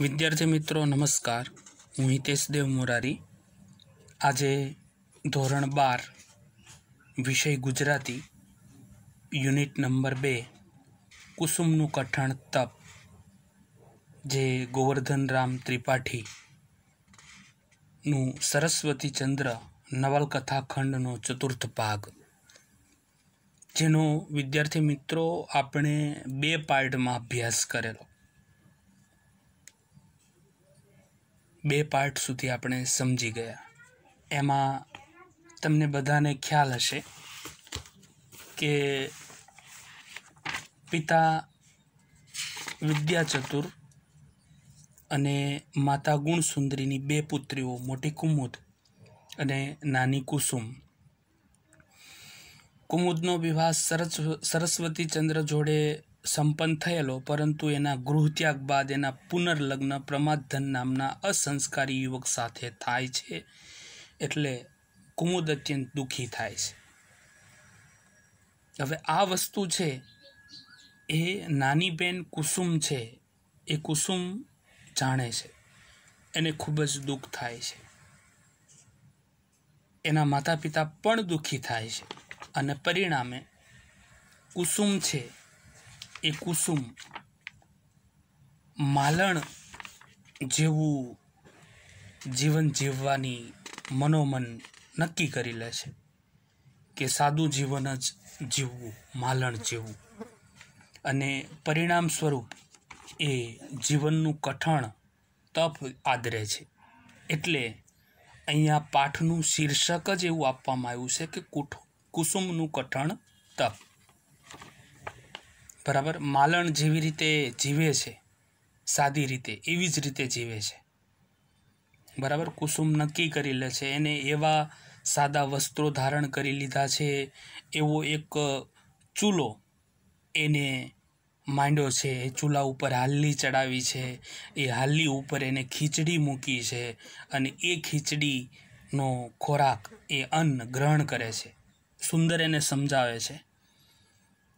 વિદ્યાર્થી મિત્રો નમસ્કાર હું હિતેશ દેવ મોરારી આજે ધોરણ બાર વિષય ગુજરાતી યુનિટ નંબર બે કુસુમનું કઠણ તપ જે ગોવર્ધન ગોવર્ધનરામ ત્રિપાઠીનું સરસ્વતી ચંદ્ર નવલકથા ખંડનો ચતુર્થ ભાગ જેનો વિદ્યાર્થી મિત્રો આપણે બે પાર્ટમાં અભ્યાસ કરેલો બે પાર્ટ સુધી આપણે સમજી ગયા એમાં તમને બધાને ખ્યાલ હશે કે પિતા વિદ્યા ચતુર અને માતા ગુણસુંદરીની બે પુત્રીઓ મોટી કુમુદ અને નાની કુસુમ કુમુદનો વિવાહ સરસ સરસ્વતીચંદ્ર જોડે સંપન્ન થયેલો પરંતુ એના ગૃહત્યાગ બાદ એના પુનર્લગ્ન પ્રમાદધન નામના અસંસ્કારી યુવક સાથે થાય છે એટલે કુમુદ અત્યંત દુઃખી થાય છે હવે આ વસ્તુ છે એ નાની બેન કુસુમ છે એ કુસુમ જાણે છે એને ખૂબ જ દુઃખ થાય છે એના માતા પિતા પણ દુઃખી થાય છે અને પરિણામે કુસુમ છે એ કુસુમ માલણ જેવું જીવન જીવવાની મનોમન નક્કી કરી લે છે કે સાદું જીવન જ જીવવું માલણ જેવું અને પરિણામ સ્વરૂપ એ જીવનનું કઠણ તપ આદરે છે એટલે અહીંયા પાઠનું શીર્ષક જ એવું આપવામાં આવ્યું છે કે કુઠ કુસુમનું કઠણ તપ બરાબર માલણ જેવી રીતે જીવે છે સાદી રીતે એવી જ રીતે જીવે છે બરાબર કુસુમ નક્કી કરી લે છે એને એવા સાદા વસ્ત્રો ધારણ કરી લીધા છે એવો એક ચૂલો એને માંડ્યો છે એ ચૂલા ઉપર હાલ્લી ચડાવી છે એ હાલ્લી ઉપર એને ખીચડી મૂકી છે અને એ ખીચડીનો ખોરાક એ અન્ન ગ્રહણ કરે છે સુંદર એને સમજાવે છે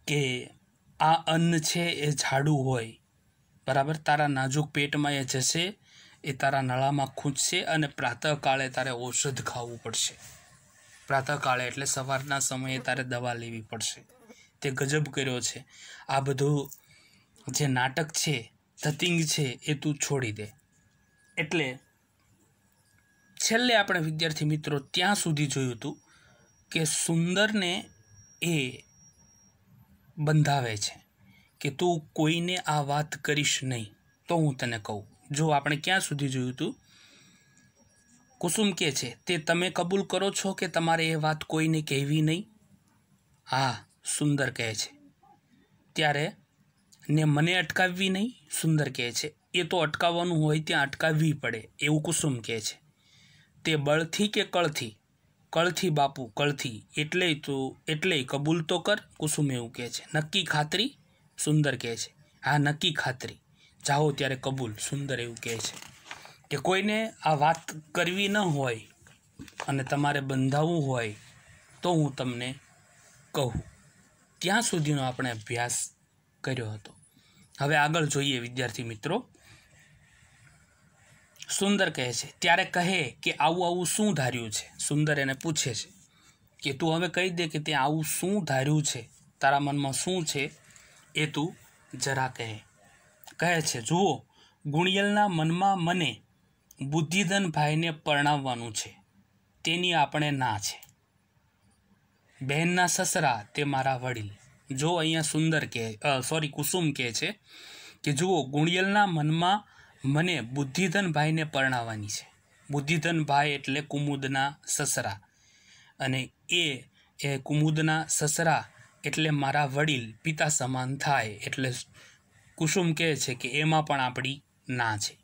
કે આ અન્ન છે એ ઝાડું હોય બરાબર તારા નાજુક પેટમાં એ જશે એ તારા નળામાં ખૂંચશે અને પ્રાતઃકાળે તારે ઔષધ ખાવું પડશે પ્રાતઃકાળે એટલે સવારના સમયે તારે દવા લેવી પડશે તે ગજબ કર્યો છે આ બધું જે નાટક છે ધતિંગ છે એ તું છોડી દે એટલે છેલ્લે આપણે વિદ્યાર્થી મિત્રો ત્યાં સુધી જોયું હતું કે સુંદરને એ બંધાવે છે કે તું કોઈને આ વાત કરીશ નહીં તો હું તને કહું જો આપણે ક્યાં સુધી જોયું હતું કુસુમ કે છે તે તમે કબૂલ કરો છો કે તમારે એ વાત કોઈને કહેવી નહીં હા સુંદર કહે છે ત્યારે ને મને અટકાવવી નહીં સુંદર કહે છે એ તો અટકાવવાનું હોય ત્યાં અટકાવવી પડે એવું કુસુમ કહે છે તે બળથી કે કળથી કળથી બાપુ કળથી એટલે તો એટલે કબૂલ તો કર કુસુમ એવું કહે છે નક્કી ખાતરી સુંદર કહે છે હા નક્કી ખાતરી જાઓ ત્યારે કબૂલ સુંદર એવું કહે છે કે કોઈને આ વાત કરવી ન હોય અને તમારે બંધાવવું હોય તો હું તમને કહું ત્યાં સુધીનો આપણે અભ્યાસ કર્યો હતો હવે આગળ જોઈએ વિદ્યાર્થી મિત્રો સુંદર કહે છે ત્યારે કહે કે આવું આવું શું ધાર્યું છે સુંદર એને પૂછે છે કે તું હવે કહી દે કે તે આવું શું ધાર્યું છે તારા મનમાં શું છે એ તું જરા કહે કહે છે જુઓ ગુણિયલના મનમાં મને બુદ્ધિધન ભાઈને પરણાવવાનું છે તેની આપણે ના છે બહેનના સસરા તે મારા વડીલ જો અહીંયા સુંદર કહે સોરી કુસુમ કહે છે કે જુઓ ગુણિયલના મનમાં મને બુદ્ધિધનભાઈને પરણાવવાની છે બુદ્ધિધનભાઈ એટલે કુમુદના સસરા અને એ એ કુમુદના સસરા એટલે મારા વડીલ પિતા સમાન થાય એટલે કુસુમ કહે છે કે એમાં પણ આપણી ના છે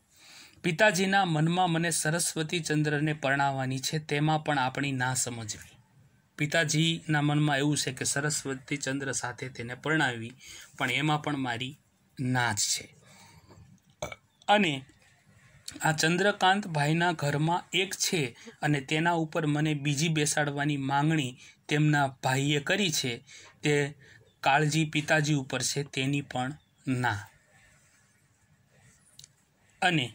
પિતાજીના મનમાં મને સરસ્વતી ચંદ્રને પરણાવવાની છે તેમાં પણ આપણી ના સમજવી પિતાજીના મનમાં એવું છે કે સરસ્વતી ચંદ્ર સાથે તેને પરણાવી પણ એમાં પણ મારી ના જ છે અને આ ચંદ્રકાંતભાઈના ઘરમાં એક છે અને તેના ઉપર મને બીજી બેસાડવાની માંગણી તેમના ભાઈએ કરી છે તે કાળજી પિતાજી ઉપર છે તેની પણ ના અને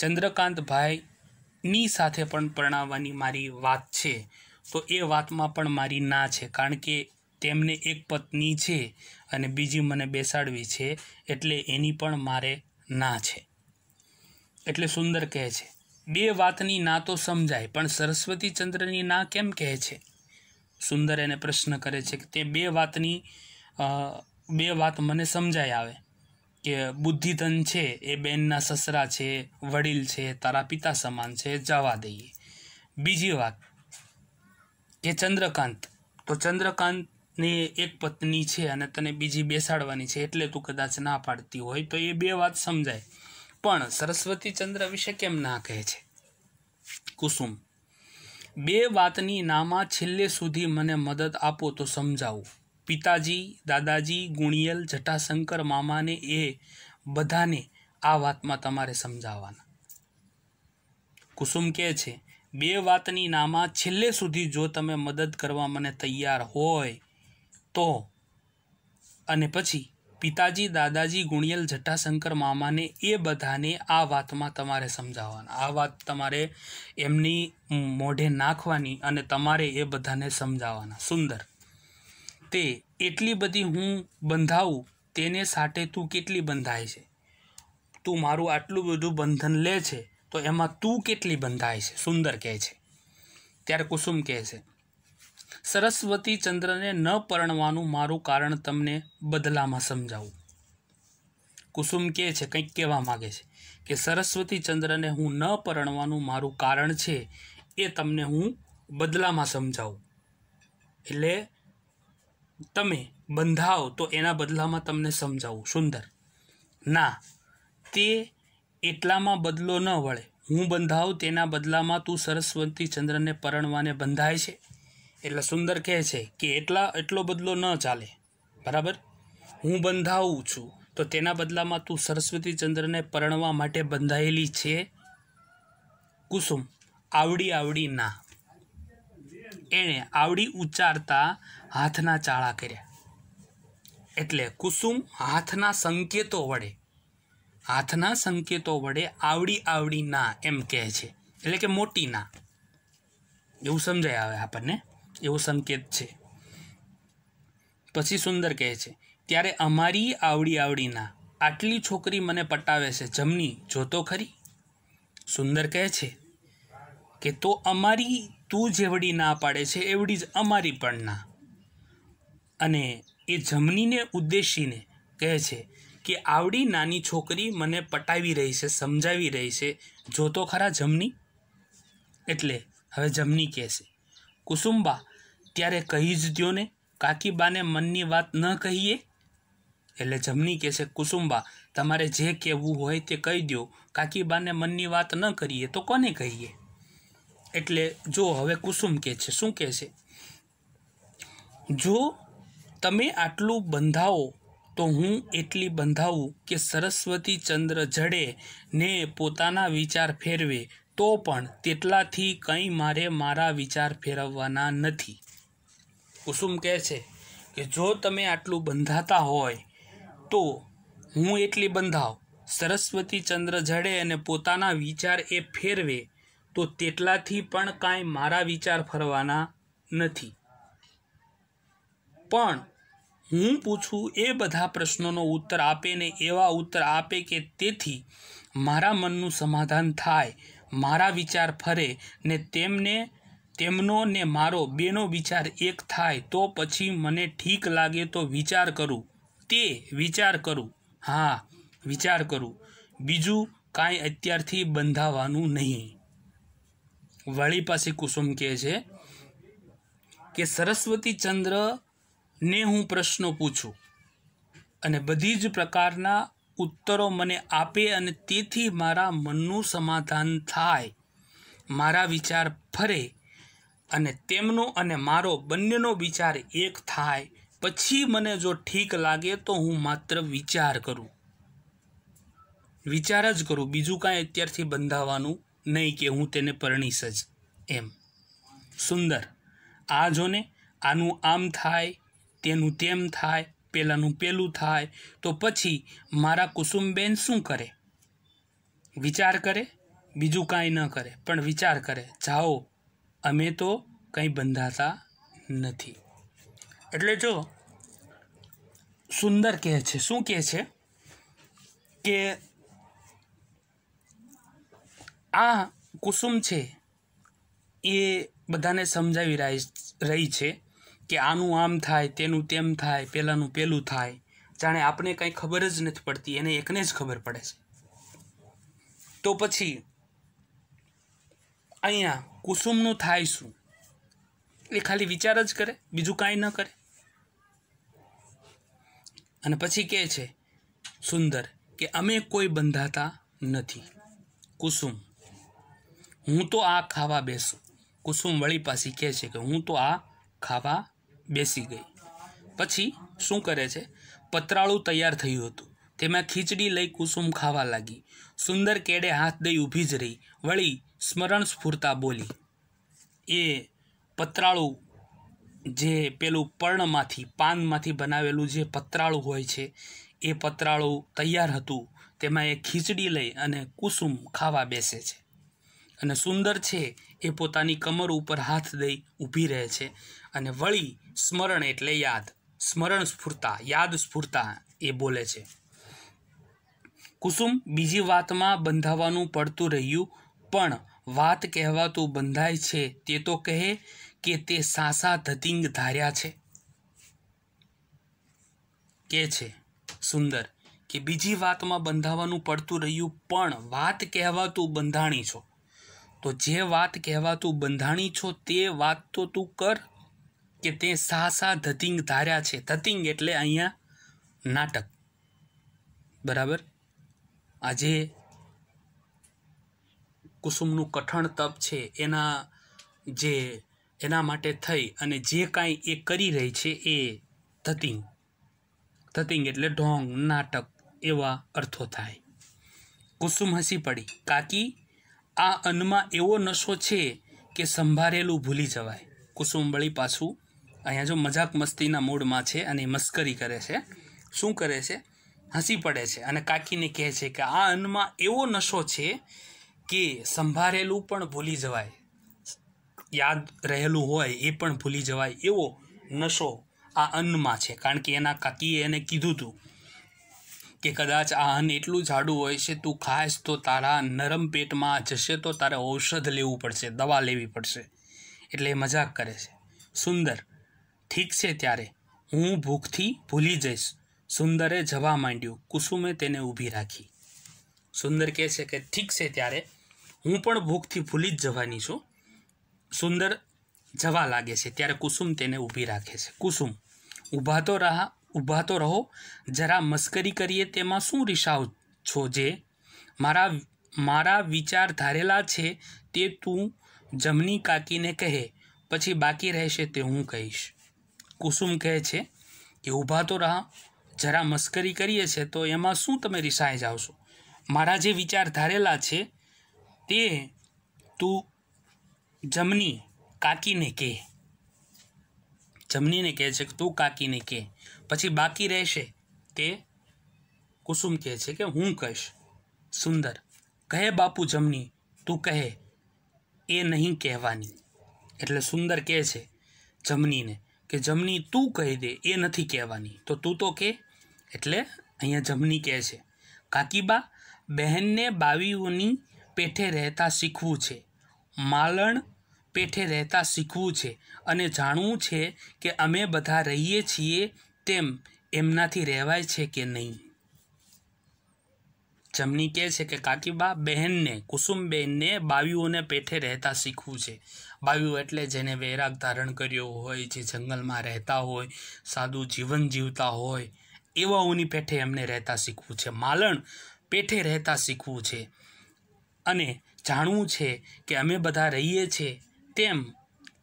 ચંદ્રકાંતભાઈની સાથે પણ પરણાવવાની મારી વાત છે તો એ વાતમાં પણ મારી ના છે કારણ કે તેમને એક પત્ની છે અને બીજી મને બેસાડવી છે એટલે એની પણ મારે ના છે એટલે સુંદર કહે છે બે વાતની ના તો સમજાય પણ સરસ્વતી ચંદ્રની ના કેમ કહે છે સુંદર એને પ્રશ્ન કરે છે કે તે બે વાતની બે વાત મને સમજાય આવે કે બુદ્ધિધન છે એ બેનના સસરા છે વડીલ છે તારા પિતા સમાન છે જવા દઈએ બીજી વાત કે ચંદ્રકાંત તો ચંદ્રકાંતની એક પત્ની છે અને તને બીજી બેસાડવાની છે એટલે તું કદાચ ના પાડતી હોય તો એ બે વાત સમજાય પણ સરસ્વતી ચંદ્ર વિશે કેમ ના કહે છે કુસુમ બે વાતની નામાં છેલ્લે સુધી મને મદદ આપો તો સમજાવું પિતાજી દાદાજી ગુણિયલ જટાશંકર મામાને એ બધાને આ વાતમાં તમારે સમજાવવાના કુસુમ કહે છે બે વાતની નામાં છેલ્લે સુધી જો તમે મદદ કરવા મને તૈયાર હોય તો અને પછી પિતાજી દાદાજી ગુણિયલ જટાશંકર મામાને એ બધાને આ વાતમાં તમારે સમજાવવાના આ વાત તમારે એમની મોઢે નાખવાની અને તમારે એ બધાને સમજાવવાના સુંદર તે એટલી બધી હું બંધાવું તેને સાથે તું કેટલી બંધાય છે તું મારું આટલું બધું બંધન લે છે તો એમાં તું કેટલી બંધાય છે સુંદર કહે છે ત્યારે કુસુમ કહે છે સરસ્વતી ચંદ્રને ન પરણવાનું મારું કારણ તમને બદલામાં સમજાવું કુસુમ કહે છે કંઈક કહેવા માગે છે કે સરસ્વતી ચંદ્રને હું ન પરણવાનું મારું કારણ છે એ તમને હું બદલામાં સમજાવું એટલે તમે બંધાવ તો એના બદલામાં તમને સમજાવું સુંદર ના તે એટલામાં બદલો ન વળે હું બંધાવ તેના બદલામાં તું સરસ્વતી ચંદ્રને પરણવાને બંધાય છે એટલે સુંદર કહે છે કે એટલા એટલો બદલો ન ચાલે બરાબર હું બંધાવું છું તો તેના બદલામાં તું સરસ્વતીચંદ્રને પરણવા માટે બંધાયેલી છે કુસુમ આવડી આવડી ના એણે આવડી ઉચ્ચારતા હાથના ચાળા કર્યા એટલે કુસુમ હાથના સંકેતો વડે હાથના સંકેતો વડે આવડી આવડી ના એમ કહે છે એટલે કે મોટી ના એવું સમજાય આવે આપણને એવો સંકેત છે પછી સુંદર કહે છે ત્યારે અમારી આવડી આવડીના આટલી છોકરી મને પટાવે છે જમની જોતો ખરી સુંદર કહે છે કે તો અમારી તું જેવડી ના પાડે છે એવડી જ અમારી પણ ના અને એ જમનીને ઉદ્દેશીને કહે છે કે આવડી નાની છોકરી મને પટાવી રહી છે સમજાવી રહી છે જોતો ખરા જમની એટલે હવે જમની કહેશે કુસુમ્બા ત્યારે કહી જ દો ને કાકીબાને મનની વાત ન કહીએ એટલે જમની કહેશે કુસુમ્બા તમારે જે કહેવું હોય તે કહી દો કાકીબાને મનની વાત ન કરીએ તો કોને કહીએ એટલે જો હવે કુસુમ કહે છે શું કહે છે જો તમે આટલું બંધાવો તો હું એટલી બંધાવું કે સરસ્વતી ચંદ્ર જડે ને પોતાના વિચાર ફેરવે તો પણ તેટલાથી કંઈ મારે મારા વિચાર ફેરવવાના નથી કુસુમ કહે છે કે જો તમે આટલું બંધાતા હોય તો હું એટલી બંધાવ સરસ્વતી ચંદ્ર જડે અને પોતાના વિચાર એ ફેરવે તો તેટલાથી પણ કાંઈ મારા વિચાર ફરવાના નથી પણ હું પૂછું એ બધા પ્રશ્નોનો ઉત્તર આપે ને એવા ઉત્તર આપે કે તેથી મારા મનનું સમાધાન થાય મારા વિચાર ફરે ને તેમને તેમનો ને મારો બેનો વિચાર એક થાય તો પછી મને ઠીક લાગે તો વિચાર કરું તે વિચાર કરું હા વિચાર કરું બીજું કાંઈ અત્યારથી બંધાવાનું નહીં વળી પાસે કુસુમ કહે છે કે સરસ્વતી ચંદ્રને હું પ્રશ્નો પૂછું અને બધી જ પ્રકારના ઉત્તરો મને આપે અને તેથી મારા મનનું સમાધાન થાય મારા વિચાર ફરે અને તેમનો અને મારો બંનેનો વિચાર એક થાય પછી મને જો ઠીક લાગે તો હું માત્ર વિચાર કરું વિચાર જ કરું બીજું કાંઈ અત્યારથી બંધાવાનું નહીં કે હું તેને પરણીશ જ એમ સુંદર આ જોને આનું આમ થાય તેનું તેમ થાય પહેલાંનું પહેલું થાય તો પછી મારા કુસુમબેન શું કરે વિચાર કરે બીજું કાંઈ ન કરે પણ વિચાર કરે જાઓ અમે તો કંઈ બંધાતા નથી એટલે જો સુંદર કહે છે શું કહે છે કે આ કુસુમ છે એ બધાને સમજાવી રહી છે કે આનું આમ થાય તેનું તેમ થાય પહેલાંનું પેલું થાય જાણે આપણે કંઈ ખબર જ નથી પડતી એને એકને જ ખબર પડે છે તો પછી અહીંયા કુસુમનું થાય શું એ ખાલી વિચાર જ કરે બીજું કાંઈ ન કરે અને પછી કહે છે સુંદર કે અમે કોઈ બંધાતા નથી કુસુમ હું તો આ ખાવા બેસું કુસુમ વળી પાસે કહે છે કે હું તો આ ખાવા બેસી ગઈ પછી શું કરે છે પતરાળું તૈયાર થયું હતું તેમાં ખીચડી લઈ કુસુમ ખાવા લાગી સુંદર કેડે હાથ દઈ ઊભી જ રહી વળી સ્મરણ સ્ફૂર્તા બોલી એ પતરાળું જે પેલું પર્ણમાંથી પાનમાંથી બનાવેલું જે પતરાળું હોય છે એ પતરાળું તૈયાર હતું તેમાં એ ખીચડી લઈ અને કુસુમ ખાવા બેસે છે અને સુંદર છે એ પોતાની કમર ઉપર હાથ દઈ ઊભી રહે છે અને વળી સ્મરણ એટલે યાદ સ્મરણ સ્ફૂર્તા યાદ સ્ફૂર્તા એ બોલે છે કુસુમ બીજી વાતમાં બંધાવાનું પડતું રહ્યું પણ વાત કહેવાતું બંધાય છે તે તો કહે કે તે સાસા ધતિંગ ધાર્યા છે કે છે સુંદર કે બીજી વાતમાં બંધાવાનું પડતું રહ્યું પણ વાત કહેવાતું બંધાણી છો તો જે વાત કહેવાતું બંધાણી છો તે વાત તો તું કર કે તે સા ધતિંગ ધાર્યા છે ધતિંગ એટલે અહીંયા નાટક બરાબર આજે કુસુમનું કઠણ તપ છે એના જે એના માટે થઈ અને જે કાંઈ એ કરી રહી છે એ ધતિંગ ધતિંગ એટલે ઢોંગ નાટક એવા અર્થો થાય કુસુમ હસી પડી કાકી આ અન્નમાં એવો નશો છે કે સંભારેલું ભૂલી જવાય કુસુમ વળી પાછું અહીંયા જો મજાક મસ્તીના મૂડમાં છે અને મસ્કરી કરે છે શું કરે છે હસી પડે છે અને કાકીને કહે છે કે આ અન્નમાં એવો નશો છે કે સંભારેલું પણ ભૂલી જવાય યાદ રહેલું હોય એ પણ ભૂલી જવાય એવો નશો આ અન્નમાં છે કારણ કે એના કાકીએ એને કીધું હતું કે કદાચ આ અન્ન એટલું જાડું હોય છે તું ખાસ તો તારા નરમ પેટમાં જશે તો તારે ઔષધ લેવું પડશે દવા લેવી પડશે એટલે એ મજાક કરે છે સુંદર ઠીક છે ત્યારે હું ભૂખથી ભૂલી જઈશ સુંદરે જવા માંડ્યું કુસુમે તેને ઊભી રાખી સુંદર કહે છે કે ઠીક છે ત્યારે હું પણ ભૂખથી ભૂલી જ જવાની છું સુંદર જવા લાગે છે ત્યારે કુસુમ તેને ઊભી રાખે છે કુસુમ ઊભા તો રહા ઊભા તો રહો જરા મસ્કરી કરીએ તેમાં શું રિસાવ છો જે મારા મારા વિચાર ધારેલા છે તે તું જમની કાકીને કહે પછી બાકી રહેશે તે હું કહીશ કુસુમ કહે છે કે ઊભા તો રહા જરા મશ્કરી કરીએ છીએ તો એમાં શું તમે રિસાઈ જાઓ છો મારા જે વિચાર ધારેલા છે તે તું જમની કાકીને કહે જમનીને કહે છે કે તું કાકીને કહે પછી બાકી રહેશે તે કુસુમ કહે છે કે હું કહીશ સુંદર કહે બાપુ જમની તું કહે એ નહીં કહેવાની એટલે સુંદર કહે છે જમનીને કે જમની તું કહી દે એ નથી કહેવાની તો તું તો કે એટલે અહીંયા જમની કહે છે કાકીબા બહેનને બાવીઓની પેઠે રહેતા શીખવું છે માલણ પેઠે રહેતા શીખવું છે અને જાણવું છે કે અમે બધા રહીએ છીએ તેમ એમનાથી રહેવાય છે કે નહીં જમની કહે છે કે કાકીબા બહેનને કુસુમબહેનને બાવીઓને પેઠે રહેતા શીખવું છે બાયુ એટલે જેને વૈરાગ ધારણ કર્યો હોય જે જંગલમાં રહેતા હોય સાદું જીવન જીવતા હોય એવાઓની પેઠે એમને રહેતા શીખવું છે માલણ પેઠે રહેતા શીખવું છે અને જાણવું છે કે અમે બધા રહીએ છીએ તેમ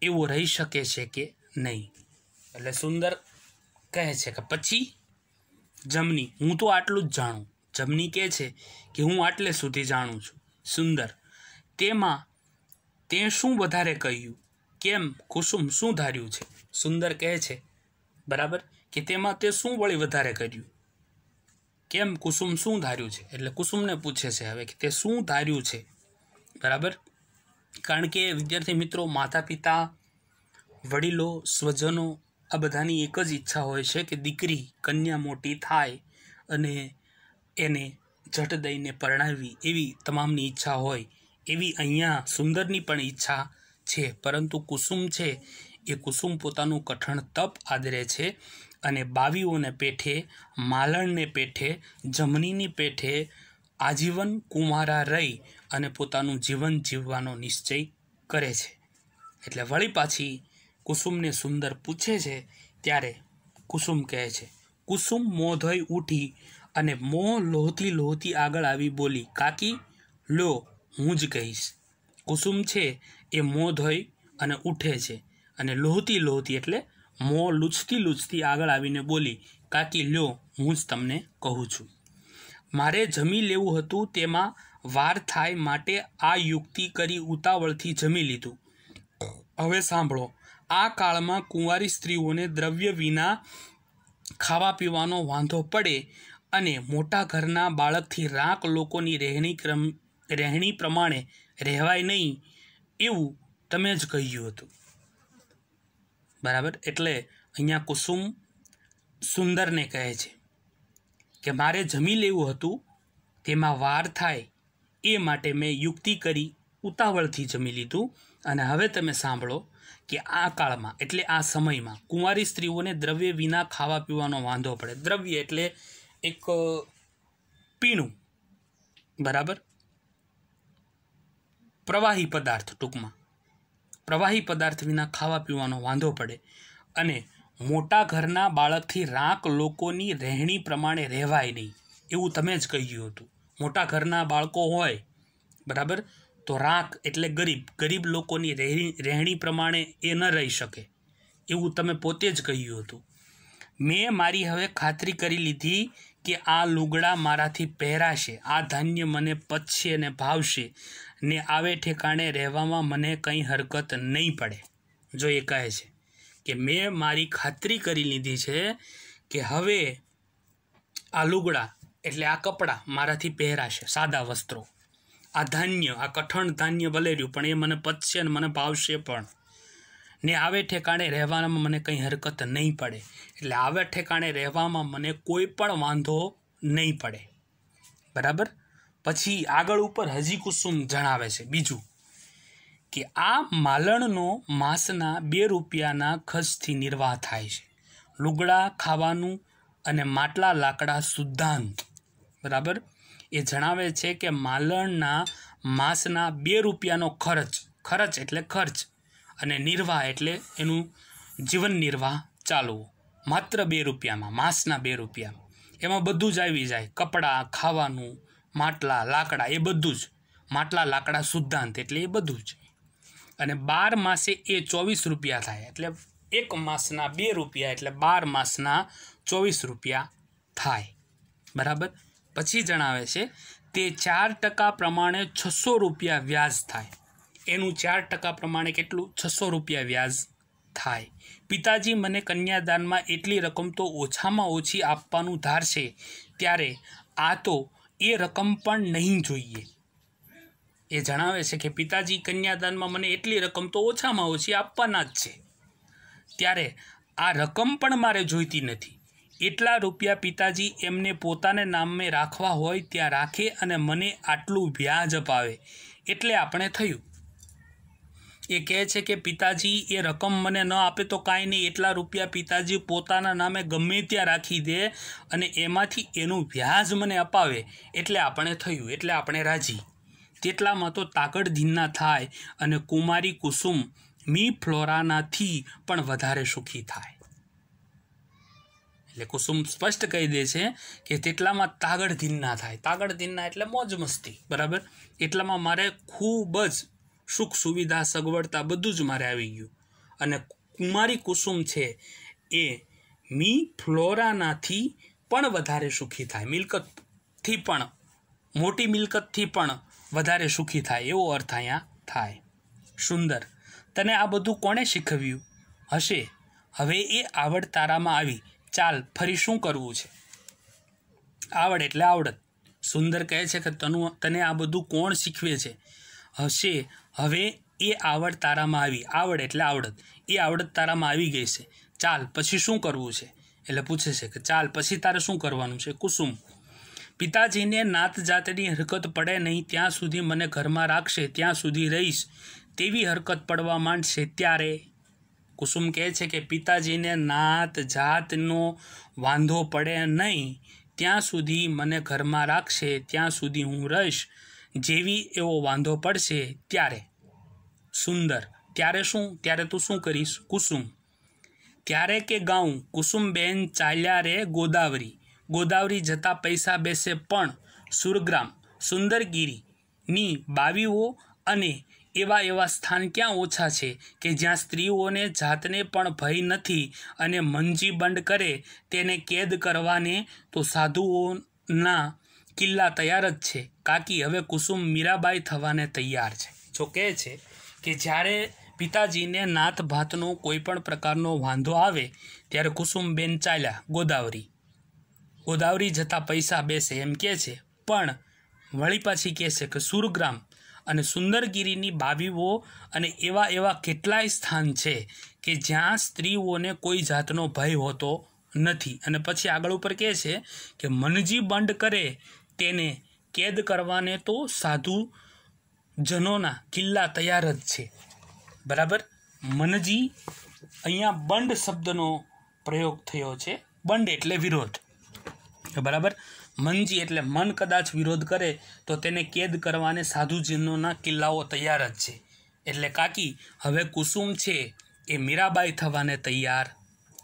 એવું રહી શકે છે કે નહીં એટલે સુંદર કહે છે કે પછી જમની હું તો આટલું જ જાણું જમની કહે છે કે હું આટલે સુધી જાણું છું સુંદર તેમાં તે શું વધારે કહ્યું કેમ કુસુમ શું ધાર્યું છે સુંદર કહે છે બરાબર કે તેમાં તે શું વળી વધારે કર્યું કેમ કુસુમ શું ધાર્યું છે એટલે કુસુમને પૂછે છે હવે કે તે શું ધાર્યું છે બરાબર કારણ કે વિદ્યાર્થી મિત્રો માતા પિતા વડીલો સ્વજનો આ બધાની એક જ ઈચ્છા હોય છે કે દીકરી કન્યા મોટી થાય અને એને જટ દઈને પરણાવી એવી તમામની ઈચ્છા હોય એવી અહીંયા સુંદરની પણ ઈચ્છા છે પરંતુ કુસુમ છે એ કુસુમ પોતાનું કઠણ તપ આદરે છે અને બાવીઓને પેઠે માલણને પેઠે જમનીની પેઠે આજીવન કુમારા રહી અને પોતાનું જીવન જીવવાનો નિશ્ચય કરે છે એટલે વળી પાછી કુસુમને સુંદર પૂછે છે ત્યારે કુસુમ કહે છે કુસુમ મોધોઈ ઉઠી અને મોં લોહતી લોહતી આગળ આવી બોલી કાકી લો હું જ કહીશ કુસુમ છે એ મોં ધોઈ અને ઉઠે છે અને લોહતી લોહતી એટલે મો લૂછતી લૂછતી આગળ આવીને બોલી કાકી લ્યો હું જ તમને કહું છું મારે જમી લેવું હતું તેમાં વાર થાય માટે આ યુક્તિ કરી ઉતાવળથી જમી લીધું હવે સાંભળો આ કાળમાં કુંવારી સ્ત્રીઓને દ્રવ્ય વિના ખાવા પીવાનો વાંધો પડે અને મોટા ઘરના બાળકથી રાક લોકોની રહેણી ક્રમ રહેણી પ્રમાણે રહેવાય નહીં એવું તમે જ કહ્યું હતું બરાબર એટલે અહીંયા કુસુમ સુંદરને કહે છે કે મારે જમી લેવું હતું તેમાં વાર થાય એ માટે મેં યુક્તિ કરી ઉતાવળથી જમી લીધું અને હવે તમે સાંભળો કે આ કાળમાં એટલે આ સમયમાં કુંવારી સ્ત્રીઓને દ્રવ્ય વિના ખાવા પીવાનો વાંધો પડે દ્રવ્ય એટલે એક પીણું બરાબર પ્રવાહી પદાર્થ ટૂંકમાં પ્રવાહી પદાર્થ વિના ખાવા પીવાનો વાંધો પડે અને મોટા ઘરના બાળકથી રાંક લોકોની રહેણી પ્રમાણે રહેવાય નહીં એવું તમે જ કહ્યું હતું મોટા ઘરના બાળકો હોય બરાબર તો રાંક એટલે ગરીબ ગરીબ લોકોની રહેણી રહેણી પ્રમાણે એ ન રહી શકે એવું તમે પોતે જ કહ્યું હતું મેં મારી હવે ખાતરી કરી લીધી કે આ લુગડા મારાથી પહેરાશે આ ધાન્ય મને પચશે અને ભાવશે ને આવે ઠેકાણે રહેવામાં મને કંઈ હરકત નહીં પડે જો એ કહે છે કે મેં મારી ખાતરી કરી લીધી છે કે હવે આ લુગડા એટલે આ કપડાં મારાથી પહેરાશે સાદા વસ્ત્રો આ ધાન્ય આ કઠણ ધાન્ય બલેર્યું પણ એ મને પચશે અને મને ભાવશે પણ ને આવે ઠેકાણે રહેવામાં મને કંઈ હરકત નહીં પડે એટલે આવે ઠેકાણે રહેવામાં મને કોઈ પણ વાંધો નહીં પડે બરાબર પછી આગળ ઉપર હજી કુસુમ જણાવે છે બીજું કે આ માલણનો માંસના બે રૂપિયાના ખર્ચથી નિર્વાહ થાય છે લુગડા ખાવાનું અને માટલા લાકડા સુદ્ધાંત બરાબર એ જણાવે છે કે માલણના માસના બે રૂપિયાનો ખર્ચ ખર્ચ એટલે ખર્ચ અને નિર્વાહ એટલે એનું જીવન નિર્વાહ ચાલવું માત્ર બે રૂપિયામાં માસના બે રૂપિયા એમાં બધું જ આવી જાય કપડાં ખાવાનું માટલા લાકડા એ બધું જ માટલા લાકડા શુદ્ધાંત એટલે એ બધું જ અને બાર માસે એ ચોવીસ રૂપિયા થાય એટલે એક માસના બે રૂપિયા એટલે બાર માસના ચોવીસ રૂપિયા થાય બરાબર પછી જણાવે છે તે ચાર ટકા પ્રમાણે છસો રૂપિયા વ્યાજ થાય એનું ચાર ટકા પ્રમાણે કેટલું છસો રૂપિયા વ્યાજ થાય પિતાજી મને કન્યાદાનમાં એટલી રકમ તો ઓછામાં ઓછી આપવાનું ધારશે ત્યારે આ તો એ રકમ પણ નહીં જોઈએ એ જણાવે છે કે પિતાજી કન્યાદાનમાં મને એટલી રકમ તો ઓછામાં ઓછી આપવાના જ છે ત્યારે આ રકમ પણ મારે જોઈતી નથી એટલા રૂપિયા પિતાજી એમને પોતાને નામે રાખવા હોય ત્યાં રાખે અને મને આટલું વ્યાજ અપાવે એટલે આપણે થયું એ કહે છે કે પિતાજી એ રકમ મને ન આપે તો કાંઈ નહીં એટલા રૂપિયા પિતાજી પોતાના નામે ગમે ત્યાં રાખી દે અને એમાંથી એનું વ્યાજ મને અપાવે એટલે આપણે થયું એટલે આપણે રાજી તેટલામાં તો તાકડ ધીના થાય અને કુમારી કુસુમ મી ફ્લોરાનાથી પણ વધારે સુખી થાય એટલે કુસુમ સ્પષ્ટ કહી દે છે કે તેટલામાં તાગડ ધીન થાય તાગડ ધીન એટલે મોજ મસ્તી બરાબર એટલામાં મારે ખૂબ જ સુખ સુવિધા સગવડતા બધું જ મારે આવી ગયું અને કુમારી કુસુમ છે એ મી ફ્લોરાનાથી પણ વધારે સુખી થાય મિલકતથી પણ મોટી મિલકતથી પણ વધારે સુખી થાય એવો અર્થ અહીંયા થાય સુંદર તને આ બધું કોણે શીખવ્યું હશે હવે એ આવડ તારામાં આવી ચાલ ફરી શું કરવું છે આવડ એટલે આવડત સુંદર કહે છે કે તનું તને આ બધું કોણ શીખવે છે હશે હવે એ આવડ તારામાં આવી આવડ એટલે આવડત એ આવડત તારામાં આવી ગઈ છે ચાલ પછી શું કરવું છે એટલે પૂછે છે કે ચાલ પછી તારે શું કરવાનું છે કુસુમ પિતાજીને નાત જાતની હરકત પડે નહીં ત્યાં સુધી મને ઘરમાં રાખશે ત્યાં સુધી રહીશ તેવી હરકત પડવા માંડશે ત્યારે કુસુમ કહે છે કે પિતાજીને નાત જાતનો વાંધો પડે નહીં ત્યાં સુધી મને ઘરમાં રાખશે ત્યાં સુધી હું રહીશ જેવી એવો વાંધો પડશે ત્યારે સુંદર ત્યારે શું ત્યારે તું શું કરીશ કુસુમ ત્યારે કે ગાઉં કુસુમબેન ચાલ્યા રે ગોદાવરી ગોદાવરી જતા પૈસા બેસે પણ સુરગ્રામ સુંદરગીરીની બાવીઓ અને એવા એવા સ્થાન ક્યાં ઓછા છે કે જ્યાં સ્ત્રીઓને જાતને પણ ભય નથી અને મંજી બંધ કરે તેને કેદ કરવાને તો સાધુઓના કિલ્લા તૈયાર જ છે કાકી હવે કુસુમ મીરાબાઈ થવાને તૈયાર છે જો કહે છે કે જ્યારે પિતાજીને નાથ ભાતનો કોઈ પણ પ્રકારનો વાંધો આવે ત્યારે કુસુમબેન ચાલ્યા ગોદાવરી ગોદાવરી જતાં પૈસા બેસે એમ કહે છે પણ વળી પાછી કહે છે કે સુરગ્રામ અને સુંદરગીરીની બાવીઓ અને એવા એવા કેટલાય સ્થાન છે કે જ્યાં સ્ત્રીઓને કોઈ જાતનો ભય હોતો નથી અને પછી આગળ ઉપર કહે છે કે મનજી બંડ કરે તેને કેદ કરવાને તો સાધુજનોના કિલ્લા તૈયાર જ છે બરાબર મનજી અહીંયા બંડ શબ્દનો પ્રયોગ થયો છે બંડ એટલે વિરોધ બરાબર મનજી એટલે મન કદાચ વિરોધ કરે તો તેને કેદ કરવાને સાધુજનોના કિલ્લાઓ તૈયાર જ છે એટલે કાકી હવે કુસુમ છે એ મીરાબાઈ થવાને તૈયાર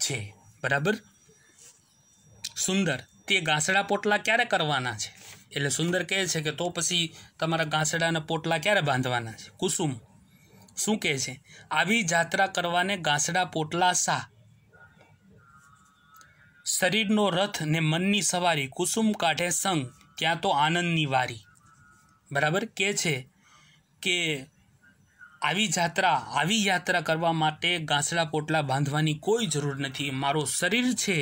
છે બરાબર સુંદર તે ગાંસડા પોટલા ક્યારે કરવાના છે એટલે સુંદર કહે છે કે તો પછી તમારા ઘાસડાના પોટલા ક્યારે બાંધવાના છે કુસુમ શું કહે છે આવી જાત્રા કરવાને ઘાસડા પોટલા સા શરીરનો રથ ને મનની સવારી કુસુમ કાઢે સંગ ક્યાં તો આનંદની વારી બરાબર કહે છે કે આવી જાત્રા આવી યાત્રા કરવા માટે ગાંસડા પોટલા બાંધવાની કોઈ જરૂર નથી મારું શરીર છે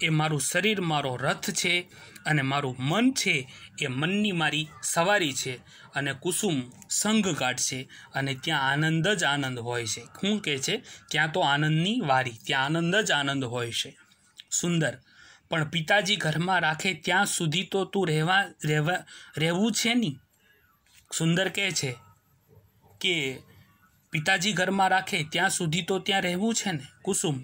એ મારું શરીર મારો રથ છે અને મારું મન છે એ મનની મારી સવારી છે અને કુસુમ સંઘ છે અને ત્યાં આનંદ જ આનંદ હોય છે શું કહે છે ત્યાં તો આનંદની વારી ત્યાં આનંદ જ આનંદ હોય છે સુંદર પણ પિતાજી ઘરમાં રાખે ત્યાં સુધી તો તું રહેવા રહેવા રહેવું છે નહીં સુંદર કહે છે કે પિતાજી ઘરમાં રાખે ત્યાં સુધી તો ત્યાં રહેવું છે ને કુસુમ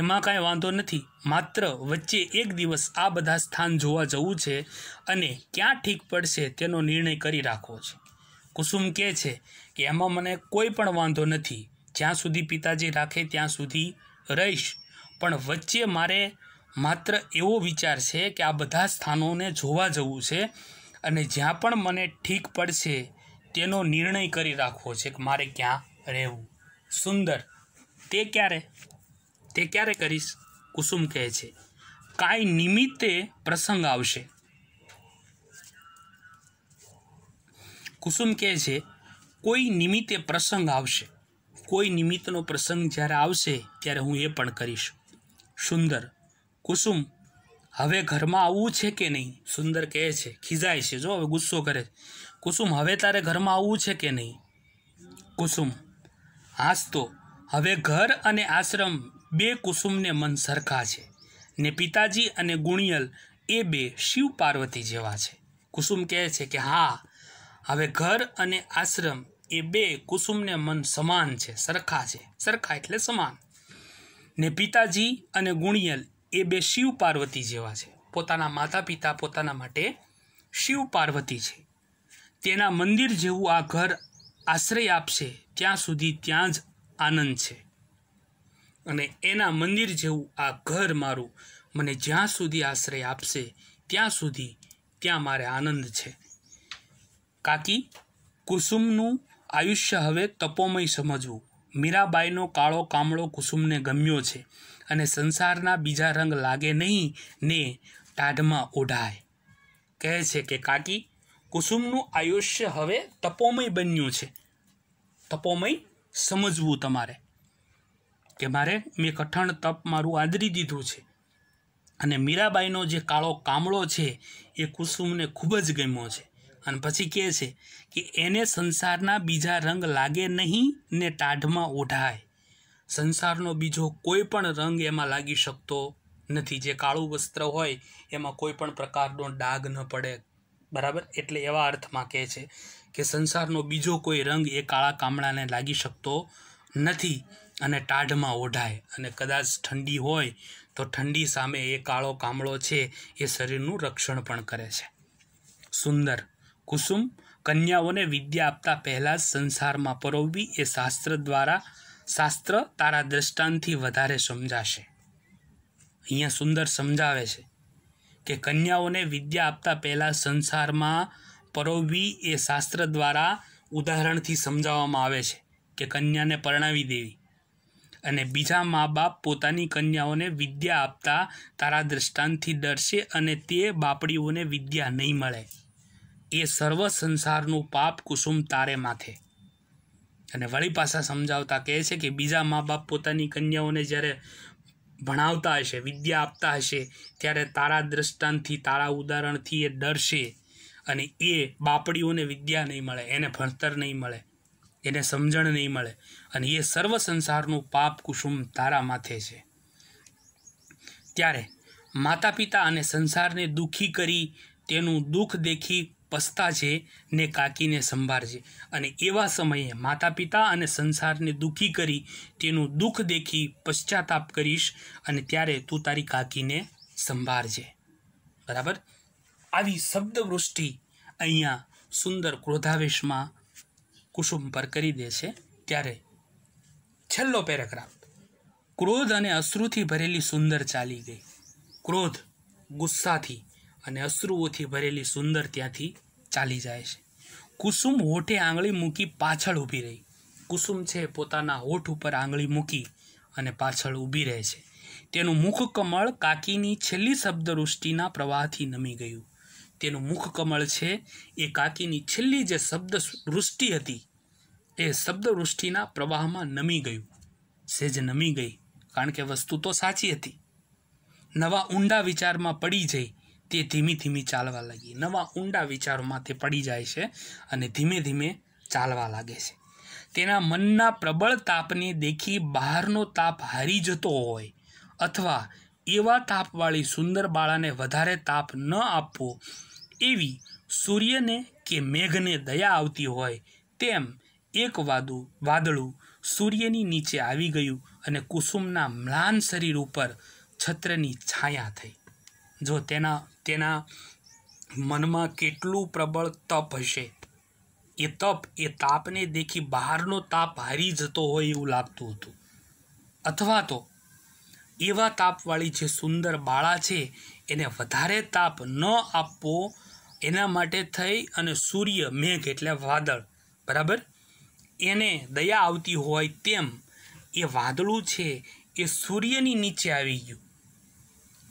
એમાં કાંઈ વાંધો નથી માત્ર વચ્ચે એક દિવસ આ બધા સ્થાન જોવા જવું છે અને ક્યાં ઠીક પડશે તેનો નિર્ણય કરી રાખવો છે કુસુમ કહે છે કે એમાં મને કોઈ પણ વાંધો નથી જ્યાં સુધી પિતાજી રાખે ત્યાં સુધી રહીશ પણ વચ્ચે મારે માત્ર એવો વિચાર છે કે આ બધા સ્થાનોને જોવા જવું છે અને જ્યાં પણ મને ઠીક પડશે તેનો નિર્ણય કરી રાખવો છે કે મારે ક્યાં રહેવું સુંદર તે ક્યારે તે ક્યારે કરીશ કુસુમ કહે છે કાંઈ નિમિત્તે પ્રસંગ આવશે કુસુમ કહે છે કોઈ નિમિત્તે પ્રસંગ આવશે કોઈ નિમિત્તનો પ્રસંગ જ્યારે આવશે ત્યારે હું એ પણ કરીશ સુંદર કુસુમ હવે ઘરમાં આવવું છે કે નહીં સુંદર કહે છે ખીજાય છે જો હવે ગુસ્સો કરે કુસુમ હવે તારે ઘરમાં આવવું છે કે નહીં કુસુમ હાસ તો હવે ઘર અને આશ્રમ બે કુસુમને મન સરખા છે ને પિતાજી અને ગુણિયલ એ બે શિવ પાર્વતી જેવા છે કુસુમ કહે છે કે હા હવે ઘર અને આશ્રમ એ બે કુસુમને મન સમાન છે સરખા છે સરખા એટલે સમાન ને પિતાજી અને ગુણિયલ એ બે શિવ પાર્વતી જેવા છે પોતાના માતા પિતા પોતાના માટે શિવ પાર્વતી છે તેના મંદિર જેવું આ ઘર આશ્રય આપશે ત્યાં સુધી ત્યાં જ આનંદ છે અને એના મંદિર જેવું આ ઘર મારું મને જ્યાં સુધી આશ્રય આપશે ત્યાં સુધી ત્યાં મારે આનંદ છે કાકી કુસુમનું આયુષ્ય હવે તપોમય સમજવું મીરાબાઈનો કાળો કામળો કુસુમને ગમ્યો છે અને સંસારના બીજા રંગ લાગે નહીં ને ટાઢમાં ઓઢાય કહે છે કે કાકી કુસુમનું આયુષ્ય હવે તપોમય બન્યું છે તપોમય સમજવું તમારે કે મારે મેં કઠણ તપ મારું આદરી દીધું છે અને મીરાબાઈનો જે કાળો કામળો છે એ કુસુમને ખૂબ જ ગમ્યો છે અને પછી કહે છે કે એને સંસારના બીજા રંગ લાગે નહીં ને ટાઢમાં ઓઢાય સંસારનો બીજો કોઈ પણ રંગ એમાં લાગી શકતો નથી જે કાળું વસ્ત્ર હોય એમાં કોઈ પણ પ્રકારનો ડાઘ ન પડે બરાબર એટલે એવા અર્થમાં કહે છે કે સંસારનો બીજો કોઈ રંગ એ કાળા કામળાને લાગી શકતો નથી અને ટાઢમાં ઓઢાય અને કદાચ ઠંડી હોય તો ઠંડી સામે એ કાળો કામળો છે એ શરીરનું રક્ષણ પણ કરે છે સુંદર કુસુમ કન્યાઓને વિદ્યા આપતા પહેલાં જ સંસારમાં પરોવવી એ શાસ્ત્ર દ્વારા શાસ્ત્ર તારા દ્રષ્ટાંતથી વધારે સમજાશે અહીંયા સુંદર સમજાવે છે કે કન્યાઓને વિદ્યા આપતા પહેલાં સંસારમાં પરોવવી એ શાસ્ત્ર દ્વારા ઉદાહરણથી સમજાવવામાં આવે છે કે કન્યાને પરણાવી દેવી અને બીજા મા બાપ પોતાની કન્યાઓને વિદ્યા આપતા તારા દ્રષ્ટાંતથી ડરશે અને તે બાપડીઓને વિદ્યા નહીં મળે એ સર્વ સંસારનું પાપ કુસુમ તારે માથે અને વળી પાછા સમજાવતા કહે છે કે બીજા મા બાપ પોતાની કન્યાઓને જ્યારે ભણાવતા હશે વિદ્યા આપતા હશે ત્યારે તારા દ્રષ્ટાંતથી તારા ઉદાહરણથી એ ડરશે અને એ બાપડીઓને વિદ્યા નહીં મળે એને ભણતર નહીં મળે એને સમજણ નહીં મળે અને એ સર્વ સંસારનું પાપ કુસુમ તારા માથે છે ત્યારે માતા પિતા અને સંસારને દુઃખી કરી તેનું દુઃખ દેખી છે ને કાકીને સંભાળજે અને એવા સમયે માતા પિતા અને સંસારને દુઃખી કરી તેનું દુઃખ દેખી પશ્ચાતાપ કરીશ અને ત્યારે તું તારી કાકીને સંભાળજે બરાબર આવી શબ્દવૃષ્ટિ અહીંયા સુંદર ક્રોધાવેશમાં કુસુમ પર કરી દે છે ત્યારે છેલ્લો પેરેગ્રાફ ક્રોધ અને અશ્રુથી ભરેલી સુંદર ચાલી ગઈ ક્રોધ ગુસ્સાથી અને અશ્રુઓથી ભરેલી સુંદર ત્યાંથી ચાલી જાય છે કુસુમ હોઠે આંગળી મૂકી પાછળ ઊભી રહી કુસુમ છે પોતાના હોઠ ઉપર આંગળી મૂકી અને પાછળ ઊભી રહે છે તેનું મુખ કમળ કાકીની છેલ્લી શબ્દવૃષ્ટિના પ્રવાહથી નમી ગયું તેનું મુખ કમળ છે એ કાકીની છેલ્લી જે શબ્દ વૃષ્ટિ હતી એ શબ્દવૃષ્ટિના પ્રવાહમાં નમી ગયું સેજ નમી ગઈ કારણ કે વસ્તુ તો સાચી હતી નવા ઊંડા વિચારમાં પડી જઈ તે ધીમી ધીમી ચાલવા લાગી નવા ઊંડા વિચારોમાં તે પડી જાય છે અને ધીમે ધીમે ચાલવા લાગે છે તેના મનના પ્રબળ તાપને દેખી બહારનો તાપ હારી જતો હોય અથવા એવા તાપવાળી સુંદર બાળાને વધારે તાપ ન આપવો એવી સૂર્યને કે મેઘને દયા આવતી હોય તેમ એક વાદું વાદળું સૂર્યની નીચે આવી ગયું અને કુસુમના મ્લાન શરીર ઉપર છત્રની છાયા થઈ જો તેના તેના મનમાં કેટલું પ્રબળ તપ હશે એ તપ એ તાપને દેખી બહારનો તાપ હારી જતો હોય એવું લાગતું હતું અથવા તો એવા તાપવાળી જે સુંદર બાળા છે એને વધારે તાપ ન આપવો એના માટે થઈ અને સૂર્ય મેઘ એટલે વાદળ બરાબર એને દયા આવતી હોય તેમ એ વાદળું છે એ સૂર્યની નીચે આવી ગયું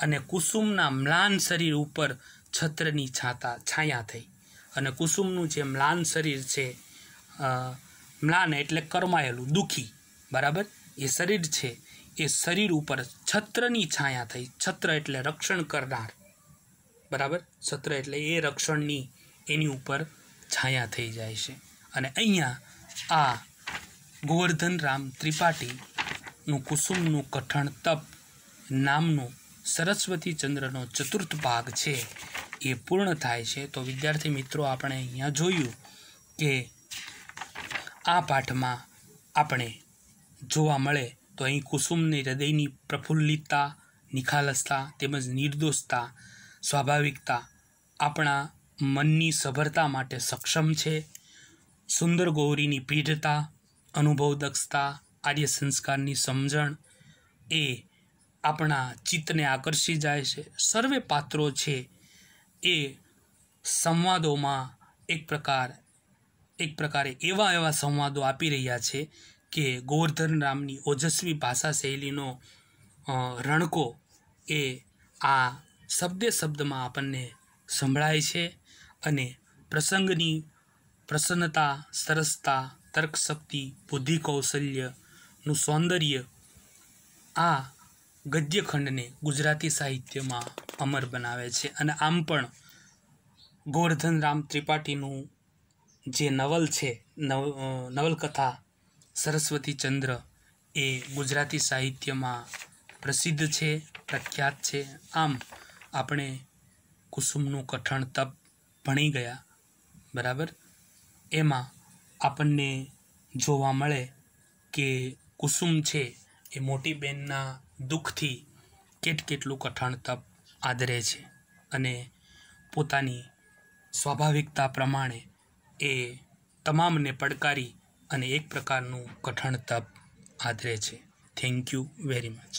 અને કુસુમના મ્લાન શરીર ઉપર છત્રની છાતા છાયા થઈ અને કુસુમનું જે મ્લાન શરીર છે મ્લાન એટલે કરમાયેલું દુઃખી બરાબર એ શરીર છે એ શરીર ઉપર છત્રની છાયા થઈ છત્ર એટલે રક્ષણ કરનાર બરાબર છત્ર એટલે એ રક્ષણની એની ઉપર છાયા થઈ જાય છે અને અહીંયા આ ગોવર્ધનરામ ત્રિપાઠીનું કુસુમનું કઠણ તપ નામનું સરસ્વતી ચંદ્રનો ચતુર્થ ભાગ છે એ પૂર્ણ થાય છે તો વિદ્યાર્થી મિત્રો આપણે અહીંયા જોયું કે આ પાઠમાં આપણે જોવા મળે તો અહીં કુસુમની હૃદયની પ્રફુલ્લિતતા નિખાલસતા તેમજ નિર્દોષતા સ્વાભાવિકતા આપણા મનની સભરતા માટે સક્ષમ છે સુંદર ગૌરીની પીઢતા અનુભવ દક્ષતા આર્ય સંસ્કારની સમજણ એ આપણા ચિત્તને આકર્ષી જાય છે સર્વે પાત્રો છે એ સંવાદોમાં એક પ્રકાર એક પ્રકારે એવા એવા સંવાદો આપી રહ્યા છે કે ગોવર્ધન રામની ઓજસ્વી ભાષા શૈલીનો રણકો એ આ શબ્દે શબ્દમાં આપણને સંભળાય છે અને પ્રસંગની પ્રસન્નતા સરસતા તર્કશક્તિ બુદ્ધિ કૌશલ્યનું સૌંદર્ય આ ગદ્યખંડને ગુજરાતી સાહિત્યમાં અમર બનાવે છે અને આમ પણ રામ ત્રિપાઠીનું જે નવલ છે નવ નવલકથા સરસ્વતી ચંદ્ર એ ગુજરાતી સાહિત્યમાં પ્રસિદ્ધ છે પ્રખ્યાત છે આમ આપણે કુસુમનું કઠણ તપ ભણી ગયા બરાબર એમાં આપણને જોવા મળે કે કુસુમ છે એ મોટી બહેનના દુઃખથી કેટકેટલું કઠણ તપ આદરે છે અને પોતાની સ્વાભાવિકતા પ્રમાણે એ તમામને પડકારી અને એક પ્રકારનું કઠણ તપ આદરે છે થેન્ક યુ વેરી મચ